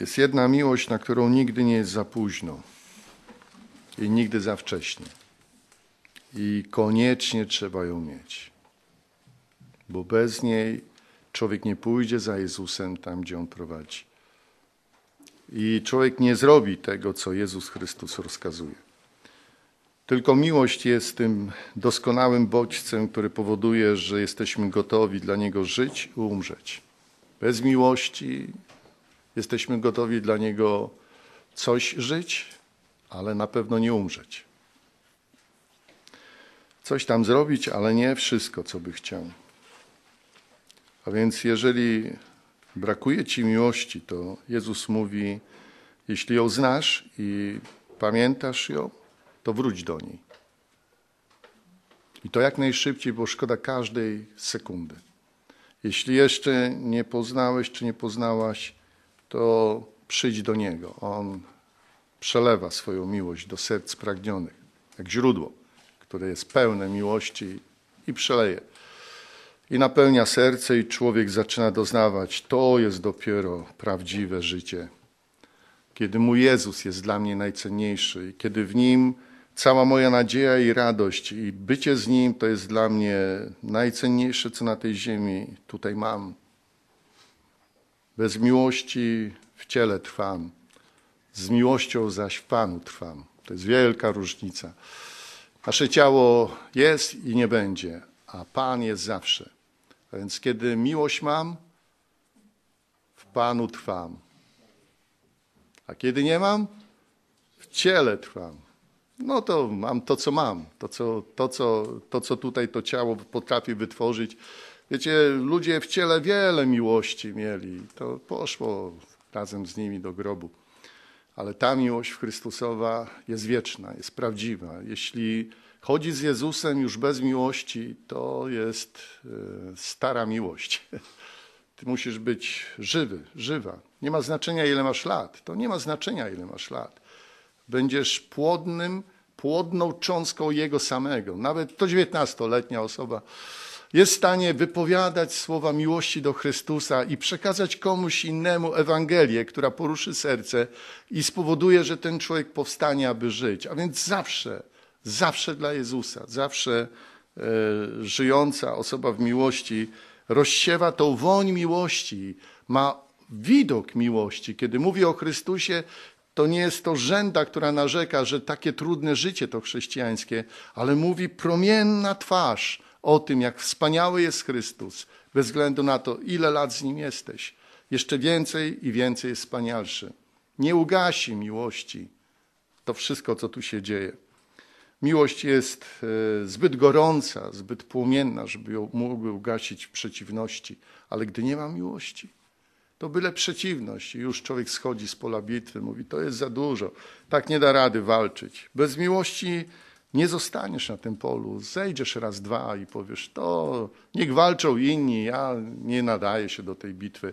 Jest jedna miłość, na którą nigdy nie jest za późno i nigdy za wcześnie. I koniecznie trzeba ją mieć, bo bez niej człowiek nie pójdzie za Jezusem tam, gdzie on prowadzi. I człowiek nie zrobi tego, co Jezus Chrystus rozkazuje. Tylko miłość jest tym doskonałym bodźcem, który powoduje, że jesteśmy gotowi dla Niego żyć i umrzeć. Bez miłości Jesteśmy gotowi dla Niego coś żyć, ale na pewno nie umrzeć. Coś tam zrobić, ale nie wszystko, co by chciał. A więc jeżeli brakuje Ci miłości, to Jezus mówi, jeśli ją znasz i pamiętasz ją, to wróć do niej. I to jak najszybciej, bo szkoda każdej sekundy. Jeśli jeszcze nie poznałeś czy nie poznałaś to przyjdź do Niego. On przelewa swoją miłość do serc pragnionych, jak źródło, które jest pełne miłości i przeleje. I napełnia serce, i człowiek zaczyna doznawać, to jest dopiero prawdziwe życie. Kiedy mój Jezus jest dla mnie najcenniejszy i kiedy w nim cała moja nadzieja i radość, i bycie z nim to jest dla mnie najcenniejsze, co na tej ziemi tutaj mam. Bez miłości w ciele trwam, z miłością zaś w Panu trwam. To jest wielka różnica. Nasze ciało jest i nie będzie, a Pan jest zawsze. A więc kiedy miłość mam, w Panu trwam. A kiedy nie mam, w ciele trwam. No to mam to, co mam, to, co, to, co, to, co tutaj to ciało potrafi wytworzyć Wiecie, ludzie w ciele wiele miłości mieli. To poszło razem z nimi do grobu. Ale ta miłość Chrystusowa jest wieczna, jest prawdziwa. Jeśli chodzi z Jezusem już bez miłości, to jest e, stara miłość. Ty musisz być żywy, żywa. Nie ma znaczenia, ile masz lat. To nie ma znaczenia, ile masz lat. Będziesz płodnym, płodną cząstką Jego samego. Nawet to dziewiętnastoletnia osoba jest w stanie wypowiadać słowa miłości do Chrystusa i przekazać komuś innemu Ewangelię, która poruszy serce i spowoduje, że ten człowiek powstanie, aby żyć. A więc zawsze, zawsze dla Jezusa, zawsze e, żyjąca osoba w miłości rozsiewa tą woń miłości, ma widok miłości. Kiedy mówi o Chrystusie, to nie jest to rzęda, która narzeka, że takie trudne życie to chrześcijańskie, ale mówi promienna twarz o tym, jak wspaniały jest Chrystus, bez względu na to, ile lat z Nim jesteś. Jeszcze więcej i więcej jest wspanialszy. Nie ugasi miłości to wszystko, co tu się dzieje. Miłość jest e, zbyt gorąca, zbyt płomienna, żeby ją mógłby ugasić przeciwności, ale gdy nie ma miłości, to byle przeciwność i już człowiek schodzi z pola bitwy, mówi, to jest za dużo, tak nie da rady walczyć. Bez miłości nie zostaniesz na tym polu, zejdziesz raz, dwa i powiesz, to niech walczą inni, ja nie nadaję się do tej bitwy.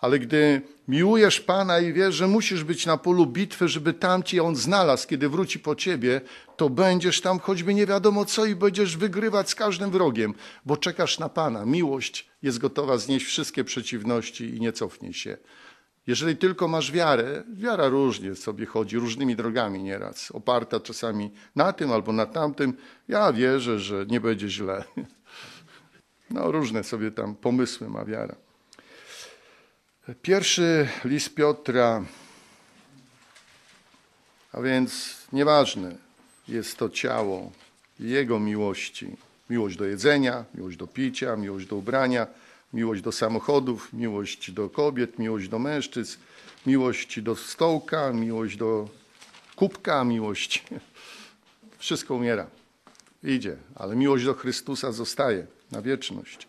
Ale gdy miłujesz Pana i wiesz, że musisz być na polu bitwy, żeby tam cię On znalazł, kiedy wróci po ciebie, to będziesz tam choćby nie wiadomo co i będziesz wygrywać z każdym wrogiem, bo czekasz na Pana. Miłość jest gotowa znieść wszystkie przeciwności i nie cofnij się. Jeżeli tylko masz wiarę, wiara różnie sobie chodzi, różnymi drogami nieraz, oparta czasami na tym albo na tamtym, ja wierzę, że nie będzie źle. No, różne sobie tam pomysły ma wiara. Pierwszy list Piotra, a więc nieważne jest to ciało, jego miłości, miłość do jedzenia, miłość do picia, miłość do ubrania – miłość do samochodów, miłość do kobiet, miłość do mężczyzn, miłość do stołka, miłość do kubka, miłość. Wszystko umiera. Idzie, ale miłość do Chrystusa zostaje na wieczność.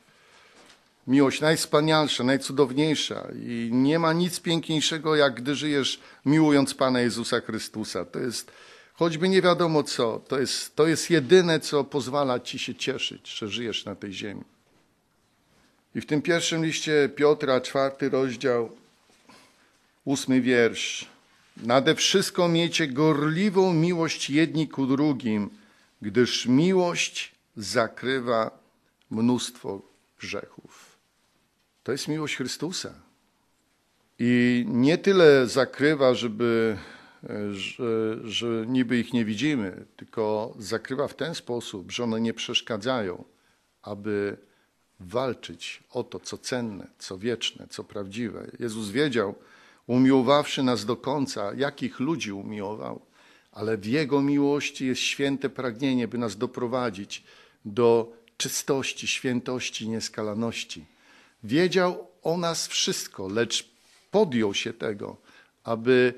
Miłość najwspanialsza, najcudowniejsza i nie ma nic piękniejszego, jak gdy żyjesz miłując Pana Jezusa Chrystusa. To jest choćby nie wiadomo co, to jest, to jest jedyne, co pozwala ci się cieszyć, że żyjesz na tej ziemi. I w tym pierwszym liście Piotra, czwarty rozdział, ósmy wiersz. Nade wszystko miejcie gorliwą miłość jedni ku drugim, gdyż miłość zakrywa mnóstwo grzechów. To jest miłość Chrystusa. I nie tyle zakrywa, żeby, że, że niby ich nie widzimy, tylko zakrywa w ten sposób, że one nie przeszkadzają, aby walczyć o to, co cenne, co wieczne, co prawdziwe. Jezus wiedział, umiłowawszy nas do końca, jakich ludzi umiłował, ale w Jego miłości jest święte pragnienie, by nas doprowadzić do czystości, świętości, nieskalaności. Wiedział o nas wszystko, lecz podjął się tego, aby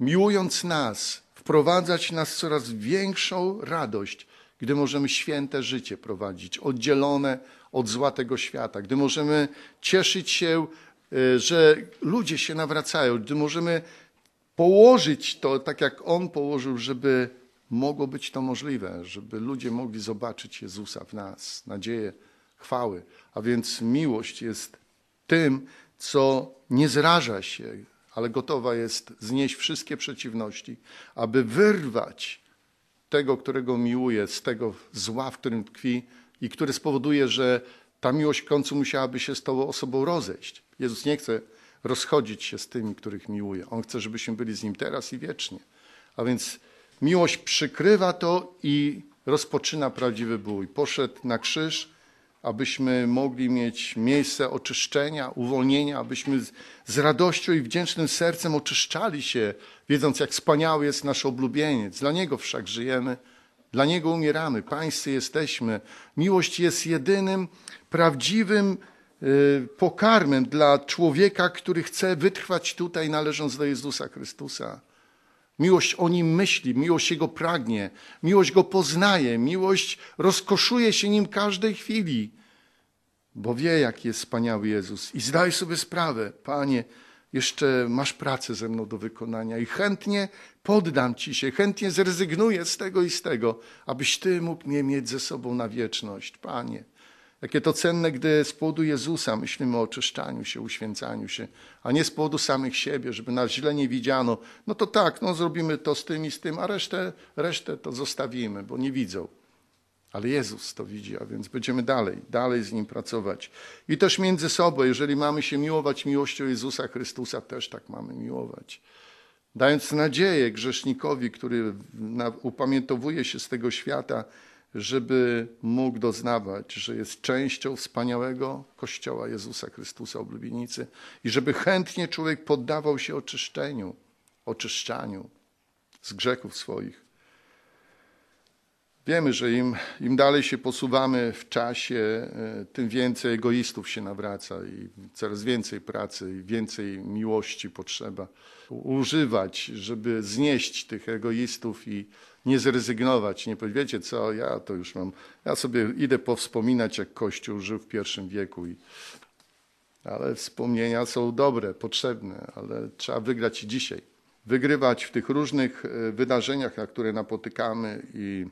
miłując nas, wprowadzać nas coraz większą radość, gdy możemy święte życie prowadzić, oddzielone od zła tego świata, gdy możemy cieszyć się, e, że ludzie się nawracają, gdy możemy położyć to tak, jak On położył, żeby mogło być to możliwe, żeby ludzie mogli zobaczyć Jezusa w nas, nadzieję, chwały. A więc miłość jest tym, co nie zraża się, ale gotowa jest znieść wszystkie przeciwności, aby wyrwać tego, którego miłuje, z tego zła, w którym tkwi, i który spowoduje, że ta miłość w końcu musiałaby się z tą osobą rozejść. Jezus nie chce rozchodzić się z tymi, których miłuje. On chce, żebyśmy byli z Nim teraz i wiecznie. A więc miłość przykrywa to i rozpoczyna prawdziwy bój. Poszedł na krzyż, abyśmy mogli mieć miejsce oczyszczenia, uwolnienia, abyśmy z radością i wdzięcznym sercem oczyszczali się, wiedząc, jak wspaniały jest nasz oblubieniec. Dla Niego wszak żyjemy dla Niego umieramy, pańscy jesteśmy. Miłość jest jedynym prawdziwym y, pokarmem dla człowieka, który chce wytrwać tutaj, należąc do Jezusa Chrystusa. Miłość o nim myśli, miłość jego pragnie, miłość go poznaje, miłość rozkoszuje się nim każdej chwili, bo wie, jak jest wspaniały Jezus i zdaj sobie sprawę, Panie, jeszcze masz pracę ze mną do wykonania i chętnie poddam Ci się, chętnie zrezygnuję z tego i z tego, abyś Ty mógł mnie mieć ze sobą na wieczność, Panie. Jakie to cenne, gdy z powodu Jezusa myślimy o oczyszczaniu się, uświęcaniu się, a nie z powodu samych siebie, żeby nas źle nie widziano. No to tak, no zrobimy to z tym i z tym, a resztę, resztę to zostawimy, bo nie widzą. Ale Jezus to widzi, a więc będziemy dalej, dalej z Nim pracować. I też między sobą, jeżeli mamy się miłować miłością Jezusa Chrystusa, też tak mamy miłować. Dając nadzieję grzesznikowi, który upamiętowuje się z tego świata, żeby mógł doznawać, że jest częścią wspaniałego Kościoła Jezusa Chrystusa Oblubienicy i żeby chętnie człowiek poddawał się oczyszczeniu, oczyszczaniu z grzechów swoich Wiemy, że im, im dalej się posuwamy w czasie, e, tym więcej egoistów się nawraca i coraz więcej pracy i więcej miłości potrzeba używać, żeby znieść tych egoistów i nie zrezygnować, nie powiecie co ja to już mam. Ja sobie idę powspominać, jak Kościół żył w pierwszym wieku. I, ale wspomnienia są dobre, potrzebne, ale trzeba wygrać i dzisiaj. Wygrywać w tych różnych e, wydarzeniach, na które napotykamy i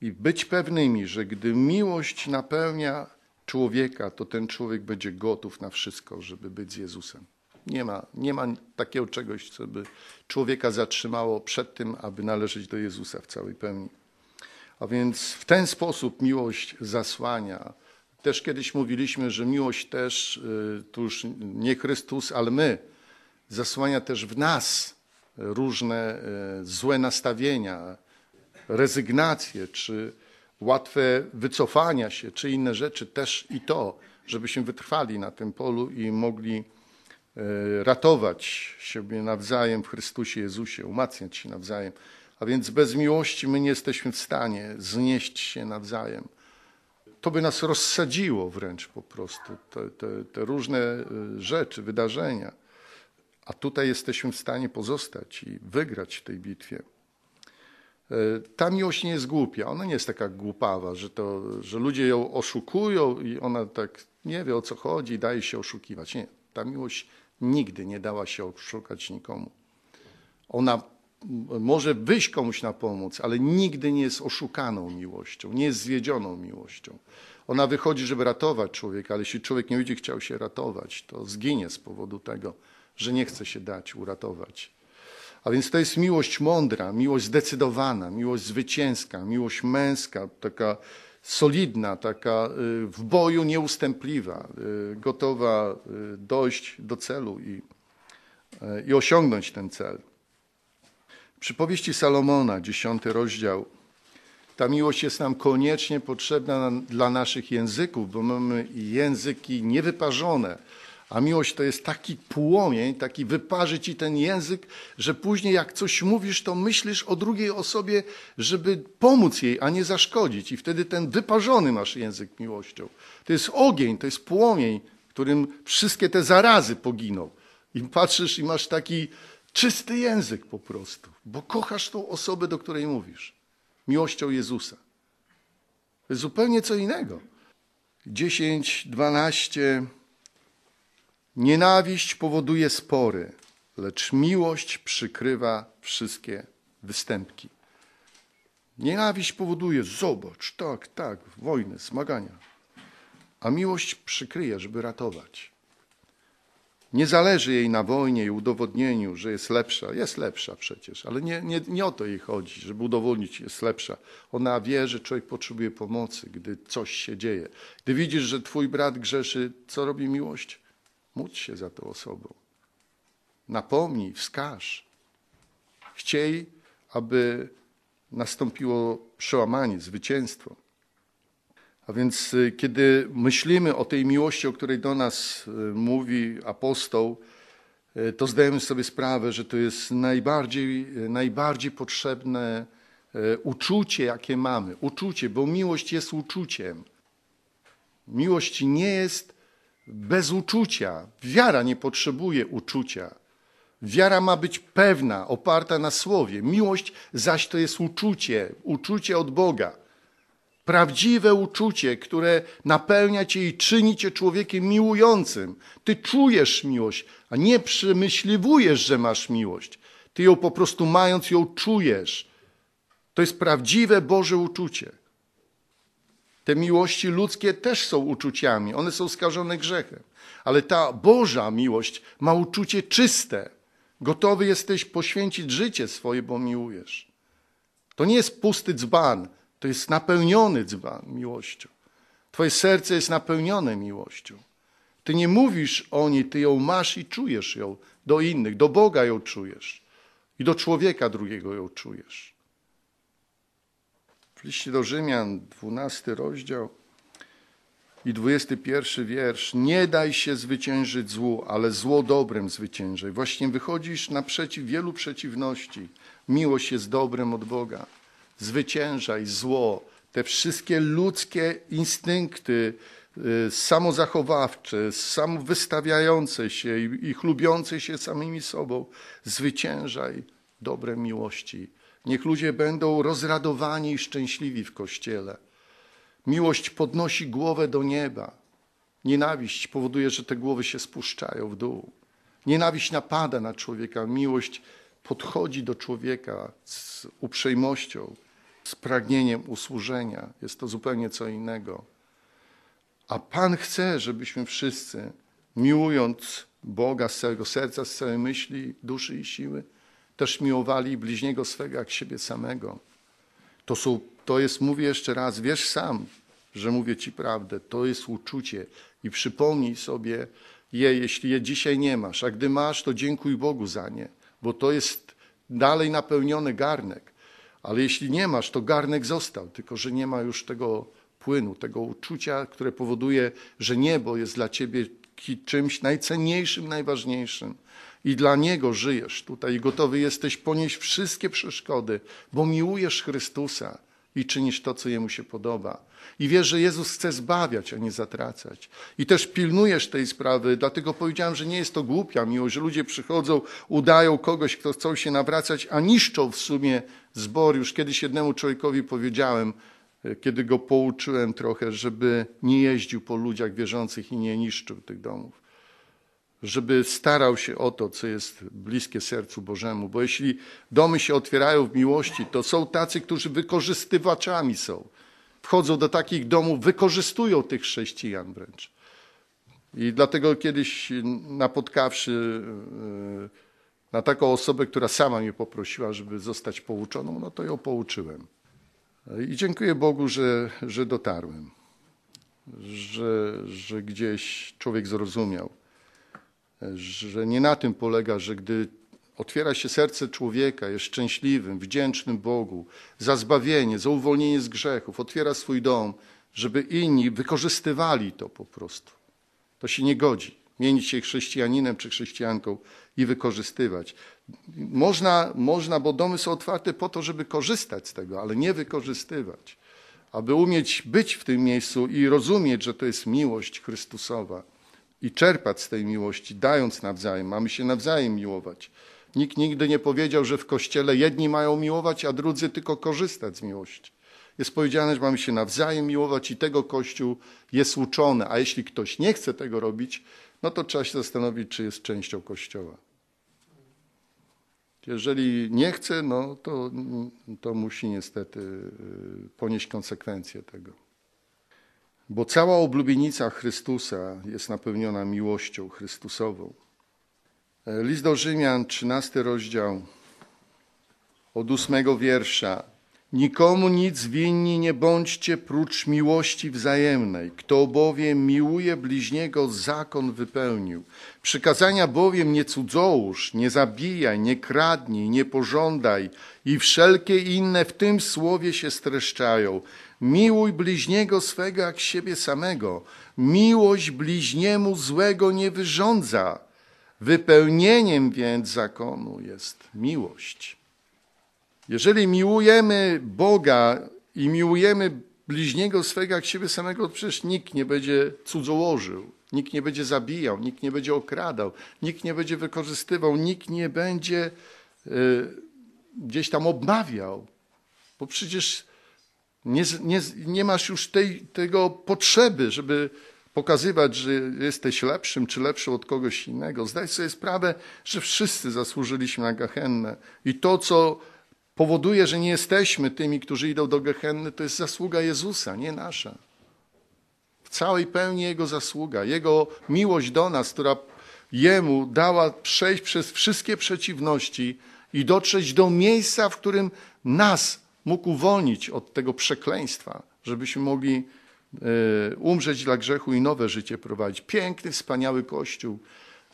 i być pewnymi, że gdy miłość napełnia człowieka, to ten człowiek będzie gotów na wszystko, żeby być z Jezusem. Nie ma, nie ma takiego czegoś, co by człowieka zatrzymało przed tym, aby należeć do Jezusa w całej pełni. A więc w ten sposób miłość zasłania. Też kiedyś mówiliśmy, że miłość też, y, tu już nie Chrystus, ale my, zasłania też w nas różne y, złe nastawienia, rezygnację, czy łatwe wycofania się, czy inne rzeczy, też i to, żebyśmy wytrwali na tym polu i mogli e, ratować siebie nawzajem w Chrystusie Jezusie, umacniać się nawzajem. A więc bez miłości my nie jesteśmy w stanie znieść się nawzajem. To by nas rozsadziło wręcz po prostu, te, te, te różne e, rzeczy, wydarzenia. A tutaj jesteśmy w stanie pozostać i wygrać w tej bitwie. E, ta miłość nie jest głupia, ona nie jest taka głupawa, że, to, że ludzie ją oszukują i ona tak nie wie o co chodzi i daje się oszukiwać. Nie, ta miłość nigdy nie dała się oszukać nikomu. Ona może wyjść komuś na pomoc, ale nigdy nie jest oszukaną miłością, nie jest zwiedzioną miłością. Ona wychodzi, żeby ratować człowieka, ale jeśli człowiek nie będzie chciał się ratować, to zginie z powodu tego, że nie chce się dać uratować. A więc to jest miłość mądra, miłość zdecydowana, miłość zwycięska, miłość męska, taka solidna, taka y, w boju nieustępliwa, y, gotowa y, dojść do celu i, i osiągnąć ten cel. Przypowieści Salomona, dziesiąty rozdział. Ta miłość jest nam koniecznie potrzebna dla naszych języków, bo mamy języki niewyparzone a miłość to jest taki płomień, taki wyparzy ci ten język, że później jak coś mówisz, to myślisz o drugiej osobie, żeby pomóc jej, a nie zaszkodzić. I wtedy ten wyparzony masz język miłością. To jest ogień, to jest płomień, którym wszystkie te zarazy poginą. I patrzysz i masz taki czysty język po prostu, bo kochasz tą osobę, do której mówisz. Miłością Jezusa. To jest zupełnie co innego. 10, 12, Nienawiść powoduje spory, lecz miłość przykrywa wszystkie występki. Nienawiść powoduje, zobacz, tak, tak, wojny, zmagania. A miłość przykryje, żeby ratować. Nie zależy jej na wojnie i udowodnieniu, że jest lepsza. Jest lepsza przecież, ale nie, nie, nie o to jej chodzi, żeby udowodnić, że jest lepsza. Ona wie, że człowiek potrzebuje pomocy, gdy coś się dzieje. Gdy widzisz, że twój brat grzeszy, co robi miłość? Módl się za tą osobą. Napomnij, wskaż. Chciej, aby nastąpiło przełamanie, zwycięstwo. A więc, y, kiedy myślimy o tej miłości, o której do nas y, mówi apostoł, y, to zdajemy sobie sprawę, że to jest najbardziej, najbardziej potrzebne uczucie, jakie mamy. Uczucie, bo miłość jest uczuciem. Miłość nie jest bez uczucia. Wiara nie potrzebuje uczucia. Wiara ma być pewna, oparta na słowie. Miłość zaś to jest uczucie, uczucie od Boga. Prawdziwe uczucie, które napełnia cię i czyni cię człowiekiem miłującym. Ty czujesz miłość, a nie przemyśliwujesz, że masz miłość. Ty ją po prostu mając, ją czujesz. To jest prawdziwe Boże uczucie. Te miłości ludzkie też są uczuciami, one są skażone grzechem. Ale ta Boża miłość ma uczucie czyste. Gotowy jesteś poświęcić życie swoje, bo miłujesz. To nie jest pusty dzban, to jest napełniony dzban miłością. Twoje serce jest napełnione miłością. Ty nie mówisz o niej, ty ją masz i czujesz ją do innych, do Boga ją czujesz i do człowieka drugiego ją czujesz w liście do Rzymian, 12 rozdział i 21 wiersz. Nie daj się zwyciężyć złu, ale zło dobrem zwyciężaj. Właśnie wychodzisz naprzeciw wielu przeciwności. Miłość jest dobrem od Boga. Zwyciężaj zło, te wszystkie ludzkie instynkty, y, samozachowawcze, samowystawiające się i chlubiące się samymi sobą. Zwyciężaj dobre miłości Niech ludzie będą rozradowani i szczęśliwi w Kościele. Miłość podnosi głowę do nieba. Nienawiść powoduje, że te głowy się spuszczają w dół. Nienawiść napada na człowieka, miłość podchodzi do człowieka z uprzejmością, z pragnieniem usłużenia. Jest to zupełnie co innego. A Pan chce, żebyśmy wszyscy, miłując Boga z całego serca, z całej myśli, duszy i siły, też miłowali bliźniego swego jak siebie samego. To, są, to jest, mówię jeszcze raz, wiesz sam, że mówię ci prawdę, to jest uczucie i przypomnij sobie je, jeśli je dzisiaj nie masz, a gdy masz, to dziękuj Bogu za nie, bo to jest dalej napełniony garnek, ale jeśli nie masz, to garnek został, tylko że nie ma już tego płynu, tego uczucia, które powoduje, że niebo jest dla ciebie czymś najcenniejszym, najważniejszym i dla Niego żyjesz tutaj i gotowy jesteś ponieść wszystkie przeszkody, bo miłujesz Chrystusa i czynisz to, co Jemu się podoba. I wiesz, że Jezus chce zbawiać, a nie zatracać. I też pilnujesz tej sprawy, dlatego powiedziałem, że nie jest to głupia miłość, że ludzie przychodzą, udają kogoś, kto chce się nawracać, a niszczą w sumie zbor. Już kiedyś jednemu człowiekowi powiedziałem, e, kiedy go pouczyłem trochę, żeby nie jeździł po ludziach wierzących i nie niszczył tych domów żeby starał się o to, co jest bliskie sercu Bożemu, bo jeśli domy się otwierają w miłości, to są tacy, którzy wykorzystywaczami są. Wchodzą do takich domów, wykorzystują tych chrześcijan wręcz. I dlatego kiedyś napotkawszy e, na taką osobę, która sama mnie poprosiła, żeby zostać pouczoną, no to ją pouczyłem. I dziękuję Bogu, że, że dotarłem, że, że gdzieś człowiek zrozumiał że nie na tym polega, że gdy otwiera się serce człowieka, jest szczęśliwym, wdzięcznym Bogu za zbawienie, za uwolnienie z grzechów, otwiera swój dom, żeby inni wykorzystywali to po prostu. To się nie godzi. Mienić się chrześcijaninem czy chrześcijanką i wykorzystywać. Można, można, bo domy są otwarte po to, żeby korzystać z tego, ale nie wykorzystywać. Aby umieć być w tym miejscu i rozumieć, że to jest miłość Chrystusowa i czerpać z tej miłości, dając nawzajem. Mamy się nawzajem miłować. Nikt nigdy nie powiedział, że w kościele jedni mają miłować, a drudzy tylko korzystać z miłości. Jest powiedziane, że mamy się nawzajem miłować i tego kościół jest uczony. A jeśli ktoś nie chce tego robić, no to trzeba się zastanowić, czy jest częścią kościoła. Jeżeli nie chce, no to, to musi niestety y, ponieść konsekwencje tego bo cała oblubienica Chrystusa jest napełniona miłością Chrystusową. List do Rzymian, 13 rozdział, od ósmego wiersza. Nikomu nic winni nie bądźcie prócz miłości wzajemnej. Kto bowiem miłuje bliźniego, zakon wypełnił. Przykazania bowiem nie cudzołóż, nie zabijaj, nie kradnij, nie pożądaj i wszelkie inne w tym słowie się streszczają. Miłuj bliźniego swego jak siebie samego. Miłość bliźniemu złego nie wyrządza. Wypełnieniem więc zakonu jest miłość. Jeżeli miłujemy Boga i miłujemy bliźniego swego jak siebie samego, to przecież nikt nie będzie cudzołożył, nikt nie będzie zabijał, nikt nie będzie okradał, nikt nie będzie wykorzystywał, nikt nie będzie y, gdzieś tam obmawiał. Bo przecież nie, nie, nie masz już tej, tego potrzeby, żeby pokazywać, że jesteś lepszym czy lepszy od kogoś innego. Zdaj sobie sprawę, że wszyscy zasłużyliśmy na Gehennę i to, co powoduje, że nie jesteśmy tymi, którzy idą do Gehenny, to jest zasługa Jezusa, nie nasza. W całej pełni Jego zasługa, Jego miłość do nas, która Jemu dała przejść przez wszystkie przeciwności i dotrzeć do miejsca, w którym nas mógł uwolnić od tego przekleństwa, żebyśmy mogli e, umrzeć dla grzechu i nowe życie prowadzić. Piękny, wspaniały Kościół.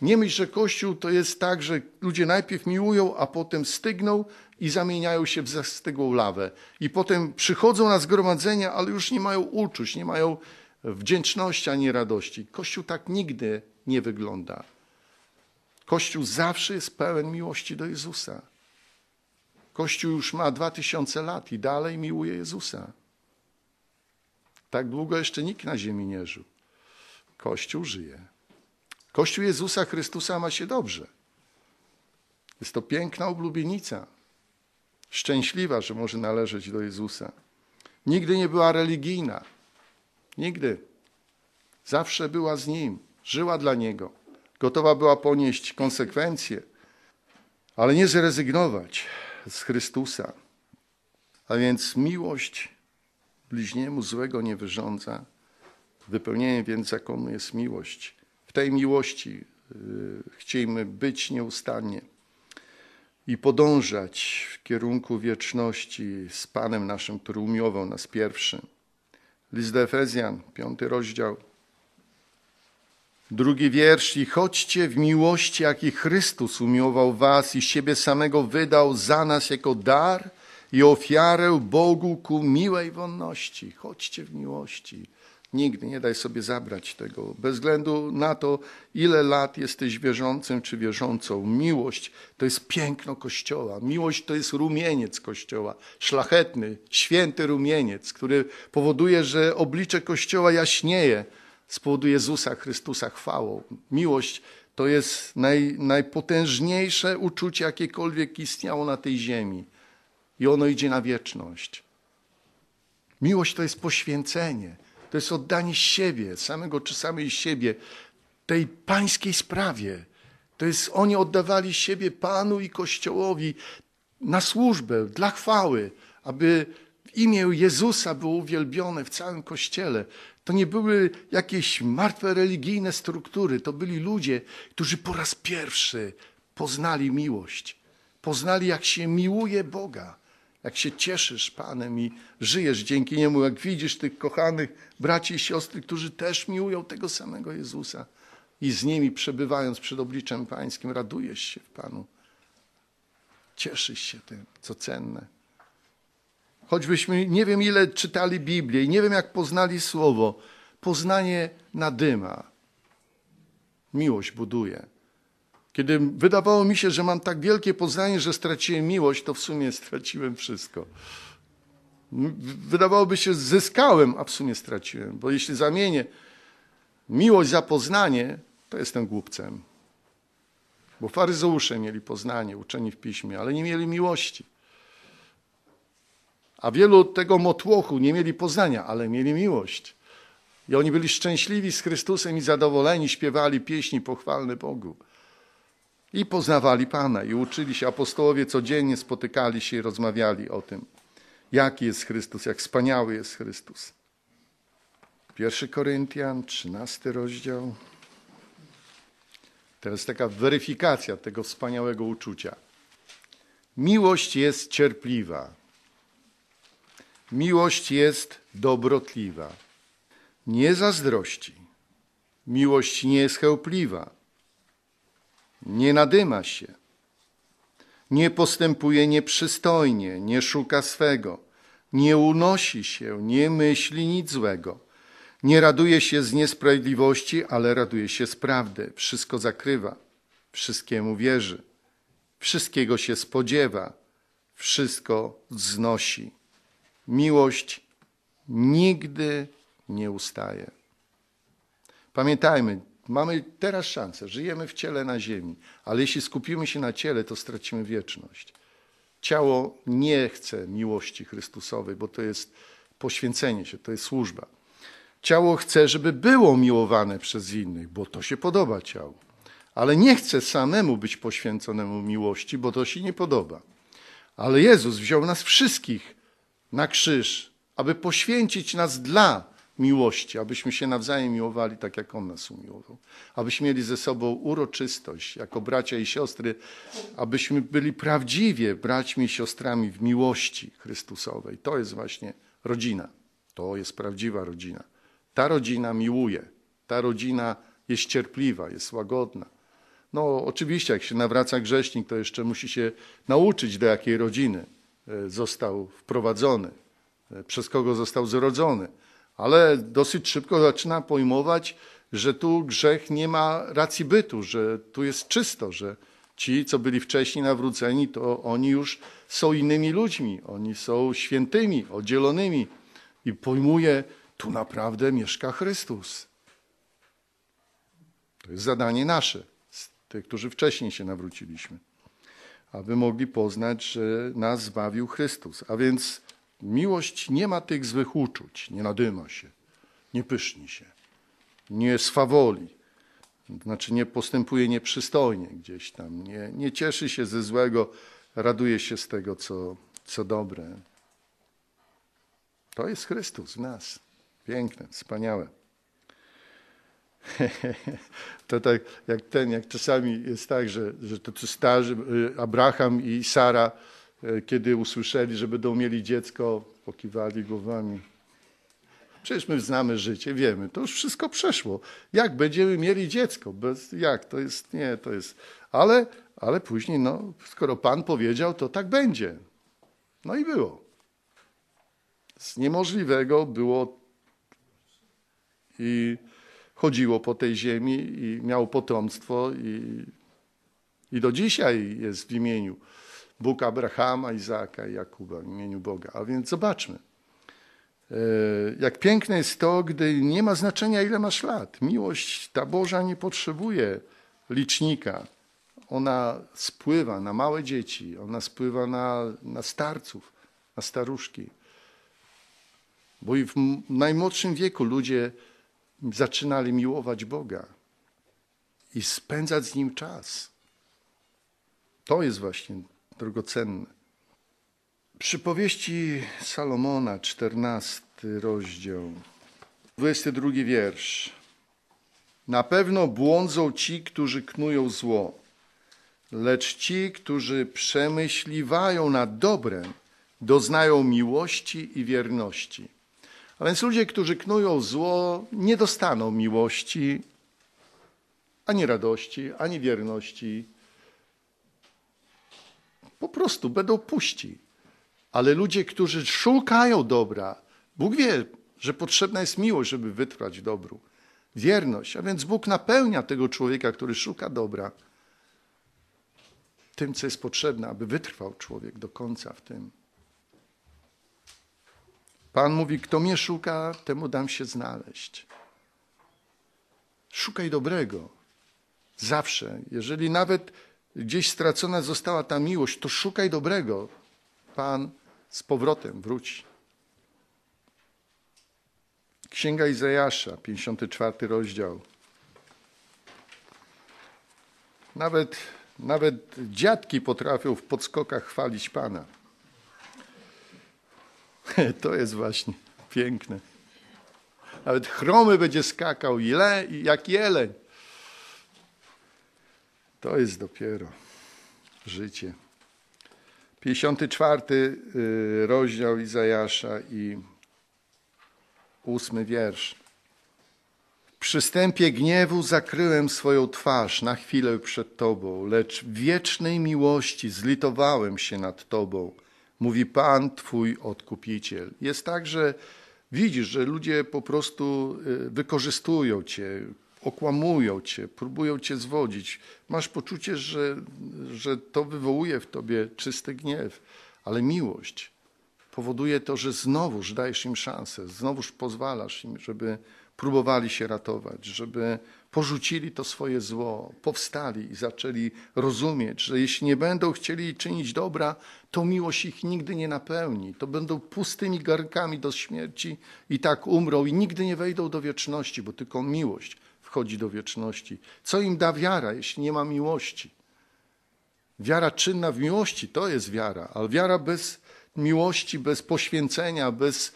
Nie myśl, że Kościół to jest tak, że ludzie najpierw miłują, a potem stygną i zamieniają się w zastygłą lawę. I potem przychodzą na zgromadzenia, ale już nie mają uczuć, nie mają wdzięczności ani radości. Kościół tak nigdy nie wygląda. Kościół zawsze jest pełen miłości do Jezusa. Kościół już ma dwa tysiące lat i dalej miłuje Jezusa. Tak długo jeszcze nikt na ziemi nie żył. Kościół żyje. Kościół Jezusa Chrystusa ma się dobrze. Jest to piękna oblubienica. Szczęśliwa, że może należeć do Jezusa. Nigdy nie była religijna. Nigdy. Zawsze była z Nim, żyła dla Niego. Gotowa była ponieść konsekwencje, ale nie zrezygnować z Chrystusa. A więc miłość bliźniemu złego nie wyrządza. Wypełnieniem więc zakonu jest miłość. W tej miłości yy, chciejmy być nieustannie i podążać w kierunku wieczności z Panem naszym, który umiłował nas pierwszy. List do Efezjan, piąty rozdział, Drugi wiersz. I chodźcie w miłości, jaki Chrystus umiłował was i siebie samego wydał za nas jako dar i ofiarę Bogu ku miłej wonności. Chodźcie w miłości. Nigdy nie daj sobie zabrać tego. Bez względu na to, ile lat jesteś wierzącym czy wierzącą, miłość to jest piękno Kościoła. Miłość to jest rumieniec Kościoła, szlachetny, święty rumieniec, który powoduje, że oblicze Kościoła jaśnieje z powodu Jezusa Chrystusa chwałą. Miłość to jest naj, najpotężniejsze uczucie, jakiekolwiek istniało na tej ziemi. I ono idzie na wieczność. Miłość to jest poświęcenie, to jest oddanie siebie, samego czy samej siebie, tej pańskiej sprawie. To jest oni oddawali siebie Panu i Kościołowi na służbę, dla chwały, aby imię Jezusa było uwielbione w całym Kościele. To nie były jakieś martwe religijne struktury, to byli ludzie, którzy po raz pierwszy poznali miłość. Poznali, jak się miłuje Boga, jak się cieszysz Panem i żyjesz dzięki Niemu, jak widzisz tych kochanych braci i siostry, którzy też miłują tego samego Jezusa i z nimi przebywając przed obliczem Pańskim, radujesz się w Panu. Cieszysz się tym, co cenne. Choćbyśmy nie wiem ile czytali Biblię i nie wiem jak poznali Słowo, poznanie nadyma. Miłość buduje. Kiedy wydawało mi się, że mam tak wielkie poznanie, że straciłem miłość, to w sumie straciłem wszystko. Wydawałoby się, że zyskałem, a w sumie straciłem, bo jeśli zamienię miłość za poznanie, to jestem głupcem. Bo faryzeusze mieli poznanie, uczeni w piśmie, ale nie mieli miłości. A wielu tego motłochu nie mieli poznania, ale mieli miłość. I oni byli szczęśliwi z Chrystusem i zadowoleni, śpiewali pieśni pochwalne Bogu. I poznawali Pana i uczyli się. Apostołowie codziennie spotykali się i rozmawiali o tym, jaki jest Chrystus, jak wspaniały jest Chrystus. Pierwszy Koryntian, 13 rozdział. Teraz taka weryfikacja tego wspaniałego uczucia. Miłość jest cierpliwa. Miłość jest dobrotliwa, nie zazdrości. Miłość nie jest chełpliwa, nie nadyma się, nie postępuje nieprzystojnie, nie szuka swego, nie unosi się, nie myśli nic złego. Nie raduje się z niesprawiedliwości, ale raduje się z prawdy. Wszystko zakrywa, wszystkiemu wierzy, wszystkiego się spodziewa, wszystko znosi. Miłość nigdy nie ustaje. Pamiętajmy, mamy teraz szansę, żyjemy w ciele na ziemi, ale jeśli skupimy się na ciele, to stracimy wieczność. Ciało nie chce miłości Chrystusowej, bo to jest poświęcenie się, to jest służba. Ciało chce, żeby było miłowane przez innych, bo to się podoba ciału. Ale nie chce samemu być poświęconemu miłości, bo to się nie podoba. Ale Jezus wziął nas wszystkich na krzyż, aby poświęcić nas dla miłości, abyśmy się nawzajem miłowali tak, jak On nas umiłował, abyśmy mieli ze sobą uroczystość jako bracia i siostry, abyśmy byli prawdziwie braćmi i siostrami w miłości Chrystusowej. To jest właśnie rodzina. To jest prawdziwa rodzina. Ta rodzina miłuje, ta rodzina jest cierpliwa, jest łagodna. No, oczywiście, jak się nawraca grześnik, to jeszcze musi się nauczyć, do jakiej rodziny E, został wprowadzony, e, przez kogo został zrodzony. Ale dosyć szybko zaczyna pojmować, że tu grzech nie ma racji bytu, że tu jest czysto, że ci, co byli wcześniej nawróceni, to oni już są innymi ludźmi, oni są świętymi, oddzielonymi. I pojmuje, tu naprawdę mieszka Chrystus. To jest zadanie nasze, tych, którzy wcześniej się nawróciliśmy aby mogli poznać, że nas zbawił Chrystus. A więc miłość nie ma tych złych uczuć, nie nadyma się, nie pyszni się, nie swawoli, znaczy nie postępuje nieprzystojnie gdzieś tam, nie, nie cieszy się ze złego, raduje się z tego, co, co dobre. To jest Chrystus w nas. Piękne, wspaniałe. to tak jak ten, jak czasami jest tak, że, że to co starzy, y, Abraham i Sara, y, kiedy usłyszeli, że będą mieli dziecko, pokiwali głowami. Przecież my znamy życie, wiemy, to już wszystko przeszło. Jak będziemy mieli dziecko? Bez, jak? To jest, nie, to jest. Ale, ale później, no, skoro Pan powiedział, to tak będzie. No i było. Z niemożliwego było i chodziło po tej ziemi i miał potomstwo i, i do dzisiaj jest w imieniu Bóg Abrahama, Izaaka i Jakuba, w imieniu Boga. A więc zobaczmy. E, jak piękne jest to, gdy nie ma znaczenia, ile masz lat. Miłość ta Boża nie potrzebuje licznika. Ona spływa na małe dzieci, ona spływa na, na starców, na staruszki. Bo i w najmłodszym wieku ludzie zaczynali miłować Boga i spędzać z Nim czas. To jest właśnie drogocenne. Przypowieści Salomona, 14 rozdział, 22 wiersz. Na pewno błądzą ci, którzy knują zło, lecz ci, którzy przemyśliwają nad dobrem, doznają miłości i wierności. A więc ludzie, którzy knują zło, nie dostaną miłości, ani radości, ani wierności. Po prostu będą puści. Ale ludzie, którzy szukają dobra, Bóg wie, że potrzebna jest miłość, żeby wytrwać dobru. Wierność, a więc Bóg napełnia tego człowieka, który szuka dobra, tym, co jest potrzebne, aby wytrwał człowiek do końca w tym. Pan mówi: Kto mnie szuka, temu dam się znaleźć. Szukaj dobrego. Zawsze. Jeżeli nawet gdzieś stracona została ta miłość, to szukaj dobrego. Pan z powrotem wróci. Księga Izajasza, 54 rozdział. Nawet, nawet dziadki potrafią w podskokach chwalić Pana. To jest właśnie piękne. Nawet chromy będzie skakał ile, jak jeleń. To jest dopiero życie. 54 y, rozdział Izajasza i ósmy wiersz. W przystępie gniewu zakryłem swoją twarz na chwilę przed Tobą, lecz w wiecznej miłości zlitowałem się nad Tobą mówi Pan Twój odkupiciel. Jest tak, że widzisz, że ludzie po prostu y, wykorzystują Cię, okłamują Cię, próbują Cię zwodzić. Masz poczucie, że, że to wywołuje w Tobie czysty gniew, ale miłość powoduje to, że znowuż dajesz im szansę, znowuż pozwalasz im, żeby próbowali się ratować, żeby porzucili to swoje zło, powstali i zaczęli rozumieć, że jeśli nie będą chcieli czynić dobra, to miłość ich nigdy nie napełni. To będą pustymi garnkami do śmierci i tak umrą i nigdy nie wejdą do wieczności, bo tylko miłość wchodzi do wieczności. Co im da wiara, jeśli nie ma miłości? Wiara czynna w miłości to jest wiara, ale wiara bez miłości, bez poświęcenia, bez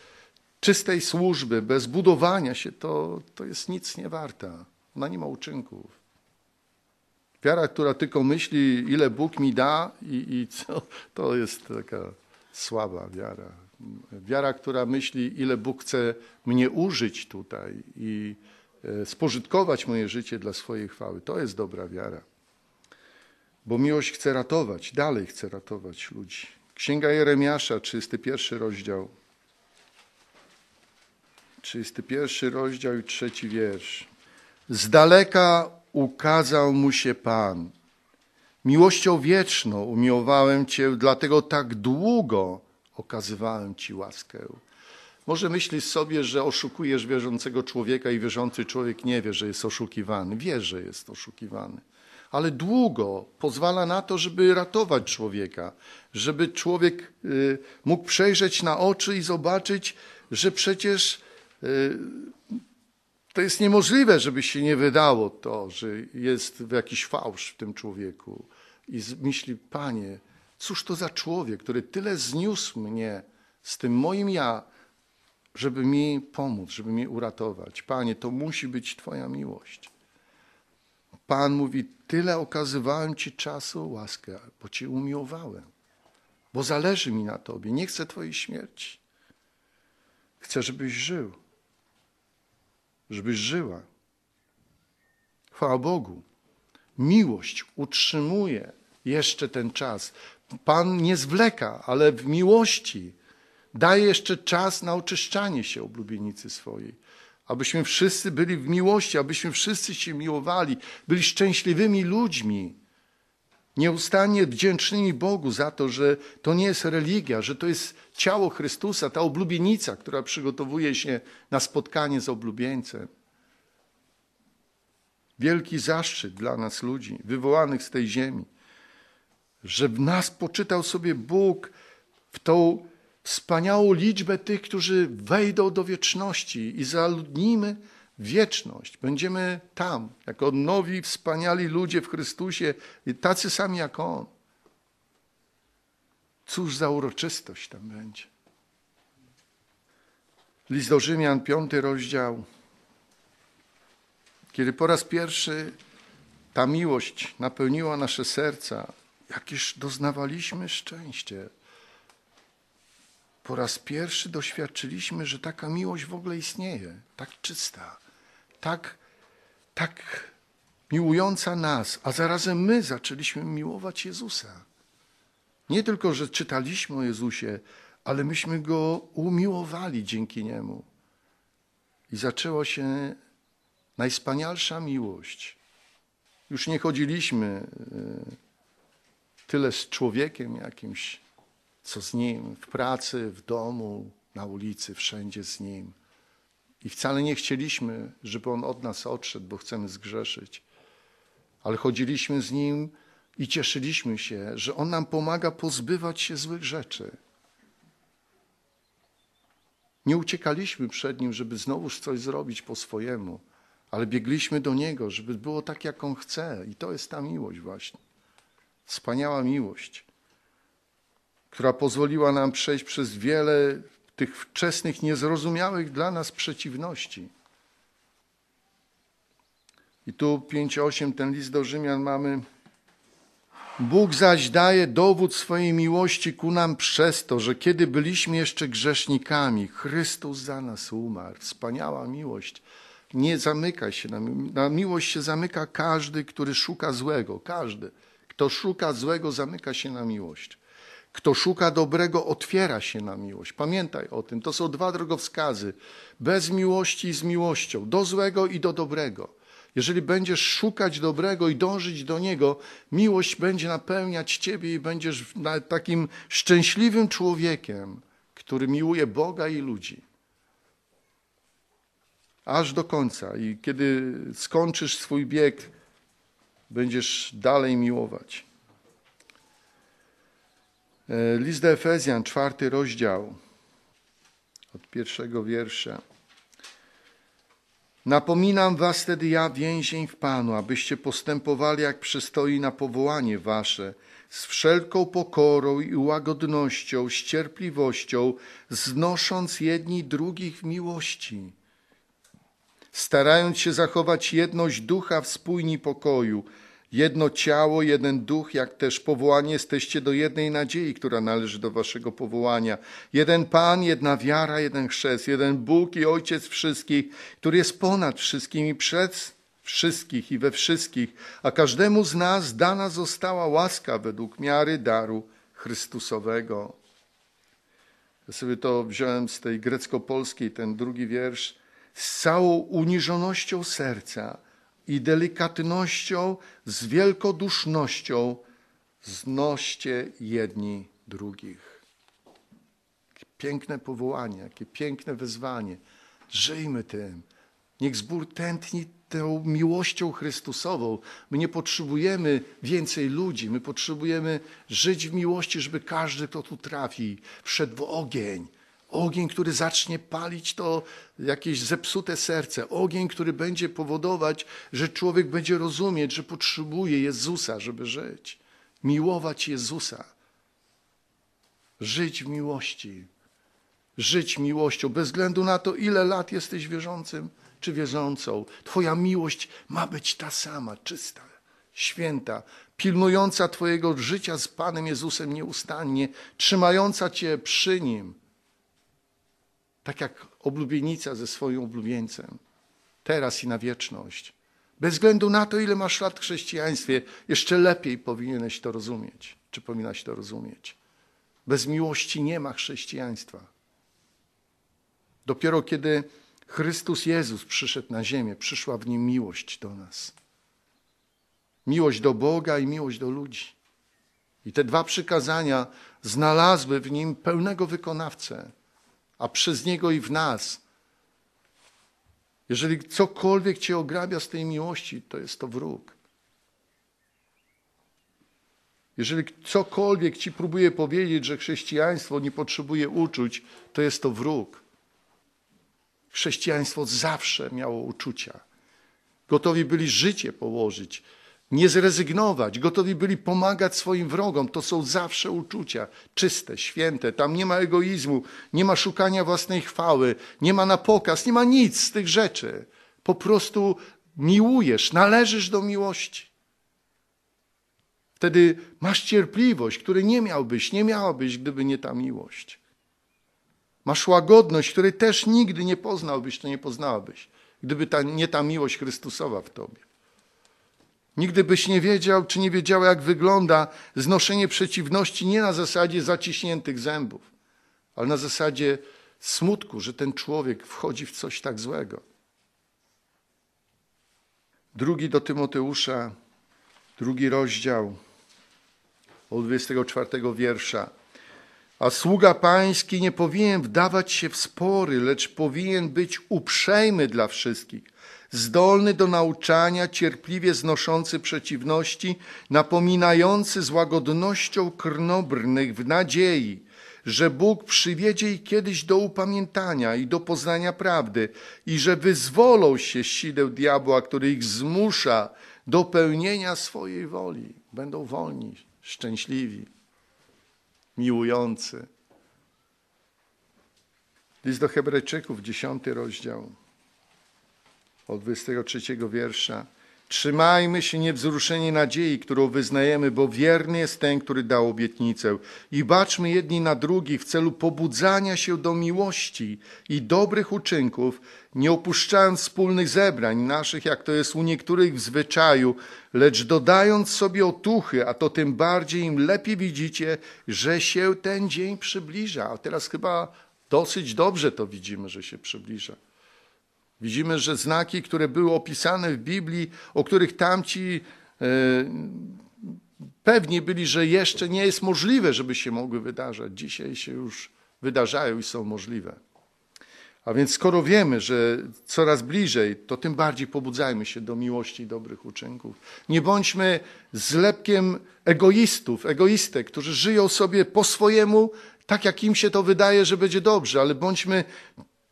czystej służby, bez budowania się, to, to jest nic nie warta. Ona nie ma uczynków. Wiara, która tylko myśli, ile Bóg mi da i, i co, to jest taka słaba wiara. Wiara, która myśli, ile Bóg chce mnie użyć tutaj i e, spożytkować moje życie dla swojej chwały. To jest dobra wiara. Bo miłość chce ratować, dalej chce ratować ludzi. Księga Jeremiasza, 31 rozdział. 31 rozdział i trzeci wiersz. Z daleka ukazał mu się Pan. Miłością wieczną umiłowałem Cię, dlatego tak długo okazywałem Ci łaskę. Może myślisz sobie, że oszukujesz wierzącego człowieka i wierzący człowiek nie wie, że jest oszukiwany. Wie, że jest oszukiwany. Ale długo pozwala na to, żeby ratować człowieka, żeby człowiek y, mógł przejrzeć na oczy i zobaczyć, że przecież y, to jest niemożliwe, żeby się nie wydało to, że jest jakiś fałsz w tym człowieku. I myśli, panie, cóż to za człowiek, który tyle zniósł mnie z tym moim ja, żeby mi pomóc, żeby mnie uratować. Panie, to musi być Twoja miłość. Pan mówi: Tyle okazywałem Ci czasu, łaskę, bo Cię umiłowałem, bo zależy mi na Tobie, nie chcę Twojej śmierci. Chcę, żebyś żył żebyś żyła. Chwała Bogu. Miłość utrzymuje jeszcze ten czas. Pan nie zwleka, ale w miłości daje jeszcze czas na oczyszczanie się oblubienicy swojej. Abyśmy wszyscy byli w miłości, abyśmy wszyscy się miłowali, byli szczęśliwymi ludźmi. Nieustannie wdzięcznymi Bogu za to, że to nie jest religia, że to jest ciało Chrystusa, ta oblubienica, która przygotowuje się na spotkanie z oblubieńcem. Wielki zaszczyt dla nas ludzi, wywołanych z tej ziemi, że w nas poczytał sobie Bóg w tą wspaniałą liczbę tych, którzy wejdą do wieczności i zaludnimy wieczność. Będziemy tam, jako nowi, wspaniali ludzie w Chrystusie, tacy sami jak On. Cóż za uroczystość tam będzie. List do Rzymian, piąty rozdział. Kiedy po raz pierwszy ta miłość napełniła nasze serca, jakież doznawaliśmy szczęście. Po raz pierwszy doświadczyliśmy, że taka miłość w ogóle istnieje, tak czysta tak, tak miłująca nas, a zarazem my zaczęliśmy miłować Jezusa. Nie tylko, że czytaliśmy o Jezusie, ale myśmy go umiłowali dzięki niemu. I zaczęła się najspanialsza miłość. Już nie chodziliśmy e, tyle z człowiekiem jakimś, co z nim, w pracy, w domu, na ulicy, wszędzie z nim. I wcale nie chcieliśmy, żeby on od nas odszedł, bo chcemy zgrzeszyć. Ale chodziliśmy z nim i cieszyliśmy się, że on nam pomaga pozbywać się złych rzeczy. Nie uciekaliśmy przed nim, żeby znowuż coś zrobić po swojemu, ale biegliśmy do niego, żeby było tak, jak on chce. I to jest ta miłość, właśnie. Wspaniała miłość, która pozwoliła nam przejść przez wiele tych wczesnych, niezrozumiałych dla nas przeciwności. I tu 5.8, ten list do Rzymian mamy. Bóg zaś daje dowód swojej miłości ku nam przez to, że kiedy byliśmy jeszcze grzesznikami, Chrystus za nas umarł. Wspaniała miłość. Nie zamyka się na, mi na miłość się zamyka każdy, który szuka złego. Każdy, kto szuka złego, zamyka się na miłość. Kto szuka dobrego, otwiera się na miłość. Pamiętaj o tym. To są dwa drogowskazy. Bez miłości i z miłością. Do złego i do dobrego. Jeżeli będziesz szukać dobrego i dążyć do niego, miłość będzie napełniać ciebie i będziesz takim szczęśliwym człowiekiem, który miłuje Boga i ludzi. Aż do końca. I kiedy skończysz swój bieg, będziesz dalej miłować. E, List do Efezjan, czwarty rozdział, od pierwszego wiersza. Napominam was tedy ja, więzień w Panu, abyście postępowali jak przystoi na powołanie wasze, z wszelką pokorą i łagodnością, z cierpliwością, znosząc jedni drugich w miłości, starając się zachować jedność ducha w spójni pokoju – jedno ciało, jeden duch, jak też powołanie jesteście do jednej nadziei, która należy do waszego powołania. Jeden Pan, jedna wiara, jeden chrzest, jeden Bóg i Ojciec wszystkich, który jest ponad wszystkimi, przed wszystkich i we wszystkich, a każdemu z nas dana została łaska według miary daru Chrystusowego. Ja sobie to wziąłem z tej grecko-polskiej, ten drugi wiersz. Z całą uniżonością serca – i delikatnością, z wielkodusznością znoście jedni drugich. Jakie piękne powołanie, jakie piękne wezwanie. Żyjmy tym. Niech zbór tętni tą miłością Chrystusową. My nie potrzebujemy więcej ludzi, my potrzebujemy żyć w miłości, żeby każdy, kto tu trafi, wszedł w ogień, Ogień, który zacznie palić to jakieś zepsute serce. Ogień, który będzie powodować, że człowiek będzie rozumieć, że potrzebuje Jezusa, żeby żyć. Miłować Jezusa. Żyć w miłości. Żyć miłością, bez względu na to, ile lat jesteś wierzącym czy wierzącą. Twoja miłość ma być ta sama, czysta, święta, pilnująca Twojego życia z Panem Jezusem nieustannie, trzymająca Cię przy Nim, tak jak oblubienica ze swoim oblubieńcem, teraz i na wieczność. Bez względu na to, ile masz lat w chrześcijaństwie, jeszcze lepiej powinieneś to rozumieć, czy powinnaś to rozumieć. Bez miłości nie ma chrześcijaństwa. Dopiero kiedy Chrystus Jezus przyszedł na ziemię, przyszła w nim miłość do nas. Miłość do Boga i miłość do ludzi. I te dwa przykazania znalazły w nim pełnego wykonawcę a przez Niego i w nas. Jeżeli cokolwiek Cię ograbia z tej miłości, to jest to wróg. Jeżeli cokolwiek Ci próbuje powiedzieć, że chrześcijaństwo nie potrzebuje uczuć, to jest to wróg. Chrześcijaństwo zawsze miało uczucia. Gotowi byli życie położyć nie zrezygnować, gotowi byli pomagać swoim wrogom. To są zawsze uczucia czyste, święte. Tam nie ma egoizmu, nie ma szukania własnej chwały, nie ma na pokaz, nie ma nic z tych rzeczy. Po prostu miłujesz, należysz do miłości. Wtedy masz cierpliwość, której nie miałbyś, nie miałabyś, gdyby nie ta miłość. Masz łagodność, której też nigdy nie poznałbyś, to nie poznałabyś, gdyby ta, nie ta miłość Chrystusowa w tobie. Nigdy byś nie wiedział, czy nie wiedziała, jak wygląda znoszenie przeciwności nie na zasadzie zaciśniętych zębów, ale na zasadzie smutku, że ten człowiek wchodzi w coś tak złego. Drugi do Tymoteusza, drugi rozdział od 24 wiersza. A sługa pański nie powinien wdawać się w spory, lecz powinien być uprzejmy dla wszystkich zdolny do nauczania, cierpliwie znoszący przeciwności, napominający z łagodnością krnobrnych w nadziei, że Bóg przywiedzie ich kiedyś do upamiętania i do poznania prawdy i że wyzwolą się z sideł diabła, który ich zmusza do pełnienia swojej woli. Będą wolni, szczęśliwi, miłujący. List do Hebrajczyków, dziesiąty rozdział od 23 wiersza. Trzymajmy się niewzruszenie nadziei, którą wyznajemy, bo wierny jest ten, który dał obietnicę. I baczmy jedni na drugi w celu pobudzania się do miłości i dobrych uczynków, nie opuszczając wspólnych zebrań naszych, jak to jest u niektórych w zwyczaju, lecz dodając sobie otuchy, a to tym bardziej im lepiej widzicie, że się ten dzień przybliża. A teraz chyba dosyć dobrze to widzimy, że się przybliża. Widzimy, że znaki, które były opisane w Biblii, o których tamci e, pewni byli, że jeszcze nie jest możliwe, żeby się mogły wydarzać, dzisiaj się już wydarzają i są możliwe. A więc skoro wiemy, że coraz bliżej, to tym bardziej pobudzajmy się do miłości i dobrych uczynków. Nie bądźmy zlepkiem egoistów, egoistek, którzy żyją sobie po swojemu, tak jak im się to wydaje, że będzie dobrze, ale bądźmy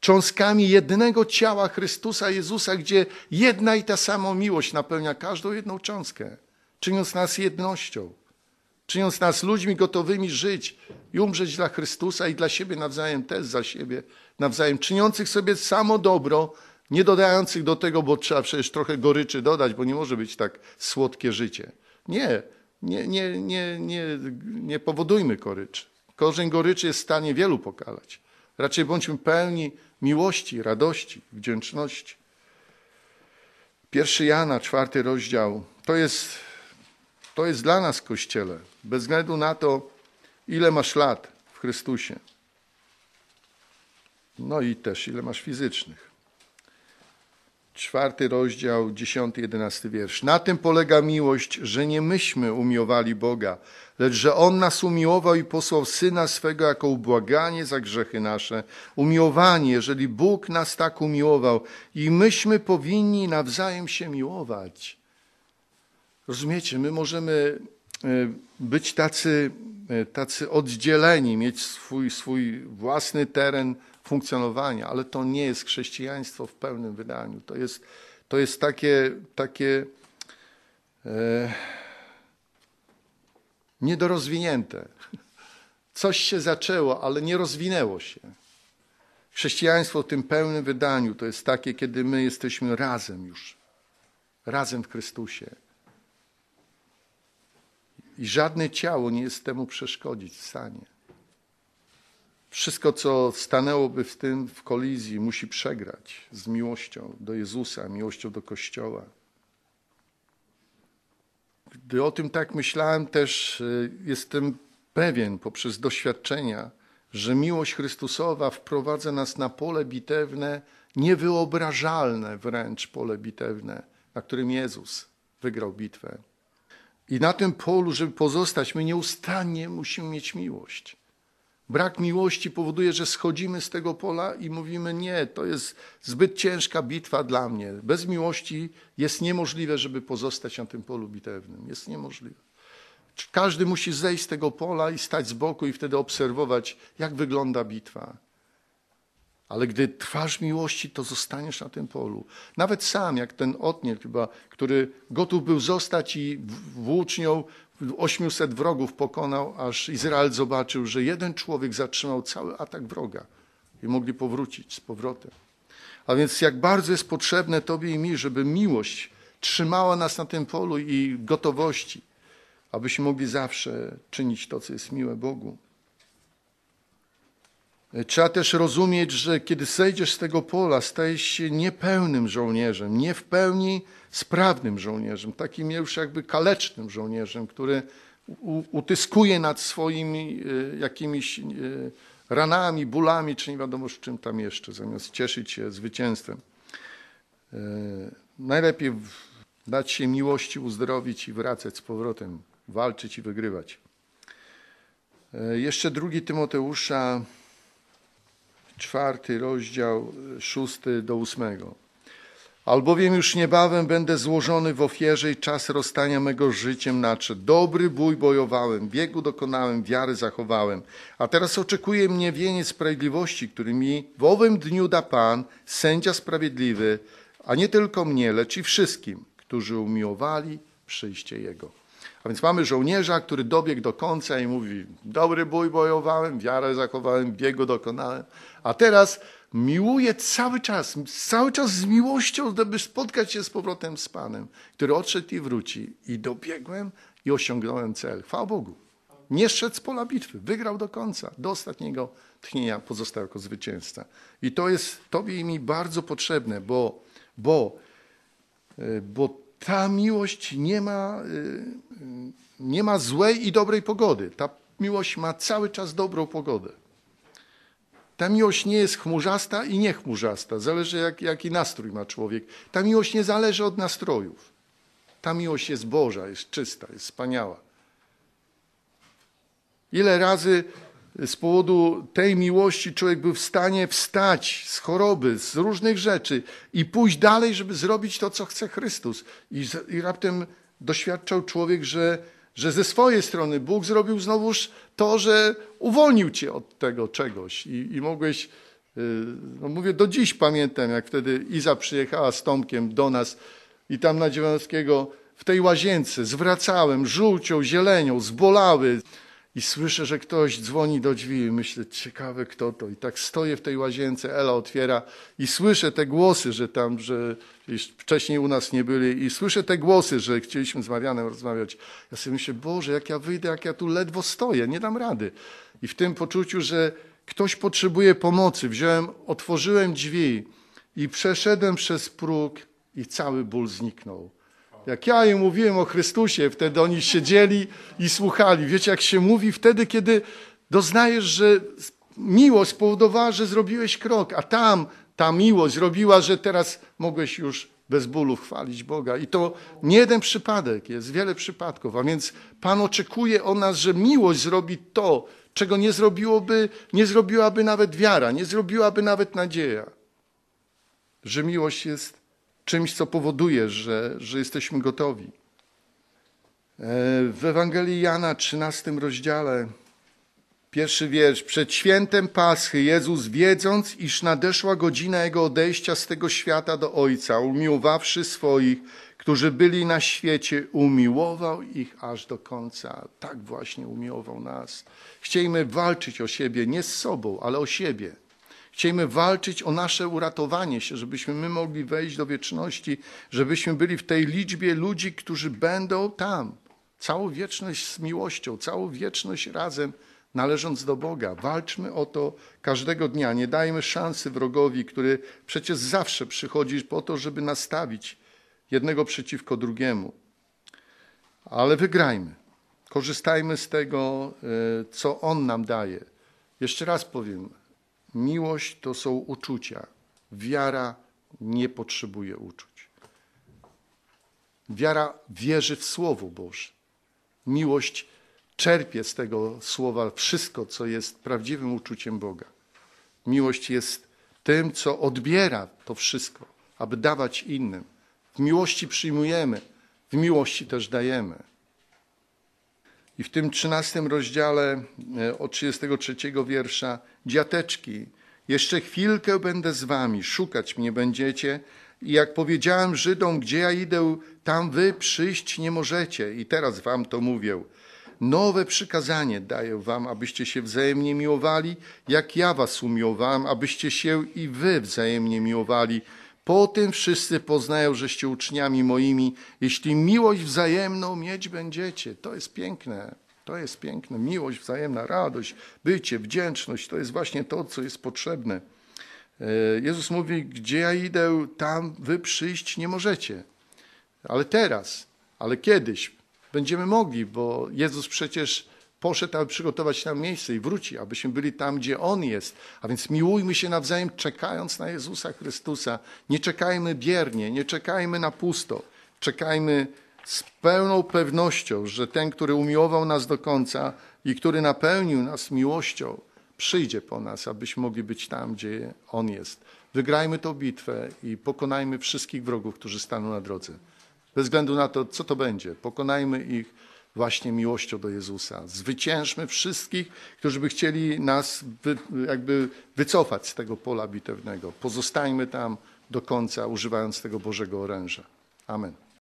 cząstkami jednego ciała Chrystusa Jezusa, gdzie jedna i ta sama miłość napełnia każdą jedną cząstkę, czyniąc nas jednością, czyniąc nas ludźmi gotowymi żyć i umrzeć dla Chrystusa i dla siebie nawzajem też za siebie, nawzajem czyniących sobie samo dobro, nie dodających do tego, bo trzeba przecież trochę goryczy dodać, bo nie może być tak słodkie życie. Nie, nie, nie, nie, nie, nie powodujmy goryczy. Korzeń goryczy jest w stanie wielu pokalać. Raczej bądźmy pełni miłości, radości, wdzięczności. Pierwszy Jana, czwarty rozdział. To jest, to jest dla nas, Kościele, bez względu na to, ile masz lat w Chrystusie. No i też ile masz fizycznych czwarty rozdział, dziesiąty, jedenasty wiersz. Na tym polega miłość, że nie myśmy umiłowali Boga, lecz że On nas umiłował i posłał Syna swego jako ubłaganie za grzechy nasze. Umiłowanie, jeżeli Bóg nas tak umiłował i myśmy powinni nawzajem się miłować. Rozumiecie, my możemy e, być tacy, e, tacy oddzieleni, mieć swój, swój własny teren funkcjonowania, ale to nie jest chrześcijaństwo w pełnym wydaniu. To jest, to jest takie, takie e, niedorozwinięte. Coś się zaczęło, ale nie rozwinęło się. Chrześcijaństwo w tym pełnym wydaniu to jest takie, kiedy my jesteśmy razem już, razem w Chrystusie. I żadne ciało nie jest temu przeszkodzić w stanie. Wszystko, co stanęłoby w tym w kolizji, musi przegrać z miłością do Jezusa, miłością do Kościoła. Gdy o tym tak myślałem, też y, jestem pewien poprzez doświadczenia, że miłość Chrystusowa wprowadza nas na pole bitewne, niewyobrażalne wręcz pole bitewne, na którym Jezus wygrał bitwę. I na tym polu, żeby pozostać, my nieustannie musimy mieć miłość. Brak miłości powoduje, że schodzimy z tego pola i mówimy: Nie, to jest zbyt ciężka bitwa dla mnie. Bez miłości jest niemożliwe, żeby pozostać na tym polu bitewnym. Jest niemożliwe. Każdy musi zejść z tego pola i stać z boku, i wtedy obserwować, jak wygląda bitwa. Ale gdy trwasz miłości, to zostaniesz na tym polu. Nawet sam, jak ten Otniel chyba, który gotów był zostać i włócznią 800 wrogów pokonał, aż Izrael zobaczył, że jeden człowiek zatrzymał cały atak wroga i mogli powrócić z powrotem. A więc jak bardzo jest potrzebne Tobie i mi, żeby miłość trzymała nas na tym polu i gotowości, abyśmy mogli zawsze czynić to, co jest miłe Bogu. Trzeba też rozumieć, że kiedy zejdziesz z tego pola, stajesz się niepełnym żołnierzem, nie w pełni sprawnym żołnierzem, takim już jakby kalecznym żołnierzem, który utyskuje nad swoimi e, jakimiś e, ranami, bólami, czy nie wiadomo z czym tam jeszcze, zamiast cieszyć się zwycięstwem. E, najlepiej dać się miłości uzdrowić i wracać z powrotem, walczyć i wygrywać. Jeszcze drugi Tymoteusza czwarty rozdział, szósty do ósmego. Albowiem już niebawem będę złożony w ofierze i czas rozstania mego życiem nadszedł. Dobry bój bojowałem, biegu dokonałem, wiary zachowałem. A teraz oczekuje mnie wieniec sprawiedliwości, który mi w owym dniu da Pan, sędzia sprawiedliwy, a nie tylko mnie, lecz i wszystkim, którzy umiłowali przyjście Jego. A więc mamy żołnierza, który dobiegł do końca i mówi: Dobry bój bojowałem, wiarę zachowałem, biegu dokonałem, a teraz miłuje cały czas, cały czas z miłością, żeby spotkać się z powrotem z Panem, który odszedł i wróci. I dobiegłem i osiągnąłem cel. Chwała Bogu. Nie szedł z pola bitwy, wygrał do końca, do ostatniego tchnienia pozostał jako zwycięzca. I to jest Tobie i mi bardzo potrzebne, bo, bo, e, bo ta miłość nie ma, e, nie ma złej i dobrej pogody. Ta miłość ma cały czas dobrą pogodę. Ta miłość nie jest chmurzasta i niechmurzasta, zależy jak, jaki nastrój ma człowiek. Ta miłość nie zależy od nastrojów. Ta miłość jest Boża, jest czysta, jest wspaniała. Ile razy z powodu tej miłości człowiek był w stanie wstać z choroby, z różnych rzeczy i pójść dalej, żeby zrobić to, co chce Chrystus. I, i raptem doświadczał człowiek, że że ze swojej strony Bóg zrobił znowuż to, że uwolnił cię od tego czegoś i, i mogłeś, y, no mówię, do dziś pamiętam, jak wtedy Iza przyjechała z Tomkiem do nas i tam na Dziewiątkiego w tej łazience zwracałem żółcią, zielenią, zbolały i słyszę, że ktoś dzwoni do drzwi i myślę, ciekawe kto to. I tak stoję w tej łazience, Ela otwiera i słyszę te głosy, że tam, że wcześniej u nas nie byli i słyszę te głosy, że chcieliśmy z Marianem rozmawiać. Ja sobie myślę, Boże, jak ja wyjdę, jak ja tu ledwo stoję, nie dam rady. I w tym poczuciu, że ktoś potrzebuje pomocy, wziąłem, otworzyłem drzwi i przeszedłem przez próg i cały ból zniknął. Jak ja im mówiłem o Chrystusie, wtedy oni siedzieli i słuchali. Wiecie, jak się mówi wtedy, kiedy doznajesz, że miłość spowodowała, że zrobiłeś krok, a tam ta miłość robiła, że teraz mogłeś już bez bólu chwalić Boga. I to nie jeden przypadek, jest wiele przypadków. A więc Pan oczekuje od nas, że miłość zrobi to, czego nie, zrobiłoby, nie zrobiłaby nawet wiara, nie zrobiłaby nawet nadzieja. Że miłość jest czymś, co powoduje, że, że jesteśmy gotowi. E, w Ewangelii Jana, 13 rozdziale, Pierwszy wiersz. Przed świętem Paschy Jezus, wiedząc, iż nadeszła godzina Jego odejścia z tego świata do Ojca, umiłowawszy swoich, którzy byli na świecie, umiłował ich aż do końca. Tak właśnie umiłował nas. Chciejmy walczyć o siebie, nie z sobą, ale o siebie. Chciejmy walczyć o nasze uratowanie się, żebyśmy my mogli wejść do wieczności, żebyśmy byli w tej liczbie ludzi, którzy będą tam. Całą wieczność z miłością, całą wieczność razem należąc do Boga. Walczmy o to każdego dnia. Nie dajmy szansy wrogowi, który przecież zawsze przychodzi po to, żeby nastawić jednego przeciwko drugiemu. Ale wygrajmy. Korzystajmy z tego, e, co On nam daje. Jeszcze raz powiem: miłość to są uczucia. Wiara nie potrzebuje uczuć. Wiara wierzy w Słowo Boże. Miłość czerpie z tego słowa wszystko, co jest prawdziwym uczuciem Boga. Miłość jest tym, co odbiera to wszystko, aby dawać innym. W miłości przyjmujemy, w miłości też dajemy. I w tym trzynastym rozdziale e, od 33 wiersza dziateczki. Jeszcze chwilkę będę z wami, szukać mnie będziecie. I jak powiedziałem Żydom, gdzie ja idę, tam wy przyjść nie możecie. I teraz wam to mówię nowe przykazanie daję wam, abyście się wzajemnie miłowali, jak ja was umiłowałem, abyście się i wy wzajemnie miłowali. Po tym wszyscy poznają, żeście uczniami moimi, jeśli miłość wzajemną mieć będziecie. To jest piękne. To jest piękne. Miłość wzajemna, radość, bycie, wdzięczność. To jest właśnie to, co jest potrzebne. E, Jezus mówi, gdzie ja idę, tam wy przyjść nie możecie. Ale teraz, ale kiedyś, będziemy mogli, bo Jezus przecież poszedł, aby przygotować nam miejsce i wróci, abyśmy byli tam, gdzie On jest. A więc miłujmy się nawzajem, czekając na Jezusa Chrystusa. Nie czekajmy biernie, nie czekajmy na pusto. Czekajmy z pełną pewnością, że ten, który umiłował nas do końca i który napełnił nas miłością, przyjdzie po nas, abyśmy mogli być tam, gdzie On jest. Wygrajmy tę bitwę i pokonajmy wszystkich wrogów, którzy staną na drodze. Bez względu na to, co to będzie, pokonajmy ich właśnie miłością do Jezusa. Zwyciężmy wszystkich, którzy by chcieli nas wy, jakby wycofać z tego pola bitewnego. Pozostańmy tam do końca, używając tego Bożego oręża. Amen.